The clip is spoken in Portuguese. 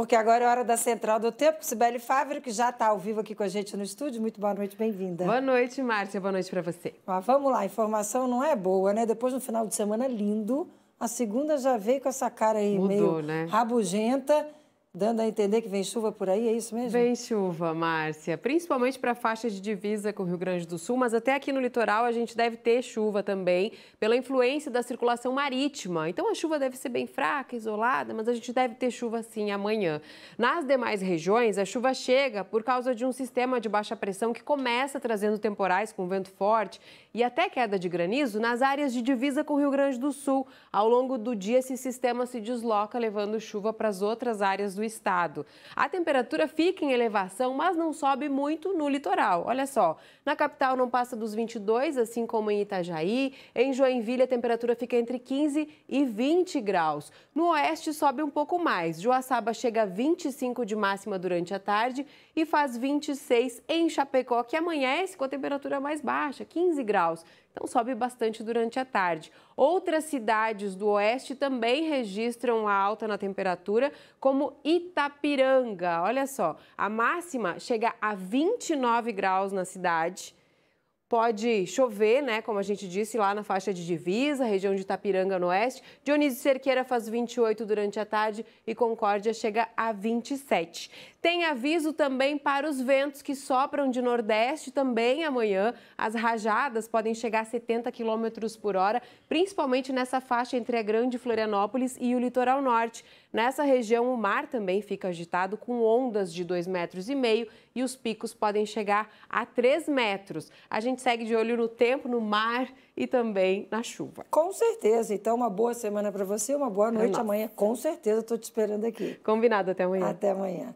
porque agora é hora da Central do Tempo. Sibeli Fávero, que já está ao vivo aqui com a gente no estúdio. Muito boa noite, bem-vinda. Boa noite, Márcia. Boa noite para você. Mas vamos lá, a informação não é boa, né? Depois de um final de semana lindo, a segunda já veio com essa cara aí Mudou, meio né? rabugenta. Dando a entender que vem chuva por aí, é isso mesmo? Vem chuva, Márcia, principalmente para a faixa de divisa com o Rio Grande do Sul, mas até aqui no litoral a gente deve ter chuva também, pela influência da circulação marítima. Então a chuva deve ser bem fraca, isolada, mas a gente deve ter chuva sim amanhã. Nas demais regiões, a chuva chega por causa de um sistema de baixa pressão que começa trazendo temporais com vento forte e até queda de granizo nas áreas de divisa com o Rio Grande do Sul. Ao longo do dia, esse sistema se desloca, levando chuva para as outras áreas do do estado. A temperatura fica em elevação, mas não sobe muito no litoral. Olha só, na capital não passa dos 22, assim como em Itajaí. Em Joinville, a temperatura fica entre 15 e 20 graus. No oeste, sobe um pouco mais. Joaçaba chega a 25 de máxima durante a tarde e faz 26 em Chapecó, que amanhece com a temperatura mais baixa, 15 graus. Então sobe bastante durante a tarde. Outras cidades do oeste também registram alta na temperatura, como Itapiranga. Olha só, a máxima chega a 29 graus na cidade Pode chover, né? Como a gente disse, lá na faixa de divisa, região de Itapiranga no oeste. Dionísio Cerqueira faz 28 durante a tarde e Concórdia chega a 27. Tem aviso também para os ventos que sopram de nordeste também amanhã. As rajadas podem chegar a 70 km por hora, principalmente nessa faixa entre a Grande Florianópolis e o litoral norte. Nessa região, o mar também fica agitado com ondas de 2,5 metros e meio e os picos podem chegar a 3 metros. A gente gente segue de olho no tempo, no mar e também na chuva. Com certeza. Então, uma boa semana para você, uma boa noite é amanhã. Com certeza, estou te esperando aqui. Combinado, até amanhã. Até amanhã.